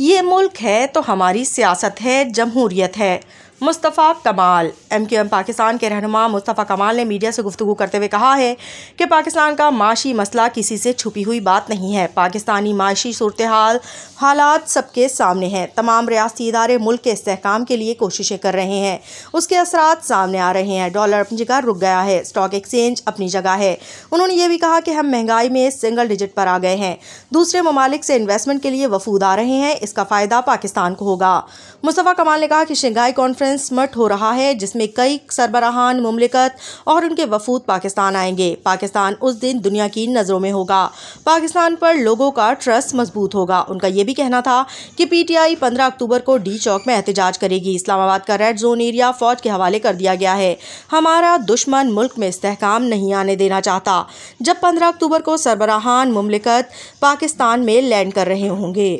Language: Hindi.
ये मुल्क है तो हमारी सियासत है जमहूरियत है मुस्तफ़ा कमाल एम क्यू एम पाकिस्तान के रहनुमा मुस्तफ़ा कमाल ने मीडिया से गुफ्तु करते हुए कहा है कि पाकिस्तान का माशी मसला किसी से छुपी हुई बात नहीं है पाकिस्तानी माशी सूरत हाल हालात सबके सामने हैं तमाम रियाती इदारे मुल्क के इसकाम के लिए कोशिशें कर रहे हैं उसके असरा सामने आ रहे हैं डॉलर अपनी जगह रुक गया है स्टॉक एक्सचेंज अपनी जगह है उन्होंने ये भी कहा कि हम महंगाई में सिंगल डिजिट पर आ गए हैं दूसरे ममालिक से इन्वेस्टमेंट के लिए वफूद आ रहे हैं इसका फ़ायदा पाकिस्तान को होगा मुस्तफ़ा कमाल ने कहा कि शंघाई कॉन्फ्रेंस कॉन्फ्रेंस मठ हो रहा है जिसमें कई सरबराहान ममलिकत और उनके वफूद पाकिस्तान आएंगे पाकिस्तान उस दिन दुनिया की नज़रों में होगा पाकिस्तान पर लोगों का ट्रस्ट मजबूत होगा उनका यह भी कहना था कि पी टी आई पंद्रह अक्टूबर को डी चौक में एहतजाज करेगी इस्लामाबाद का रेड जोन एरिया फौज के हवाले कर दिया गया है हमारा दुश्मन मुल्क में इस्तेकाम नहीं आने देना चाहता जब पंद्रह अक्टूबर को सरबराहान ममलिकत पाकिस्तान में लैंड कर रहे होंगे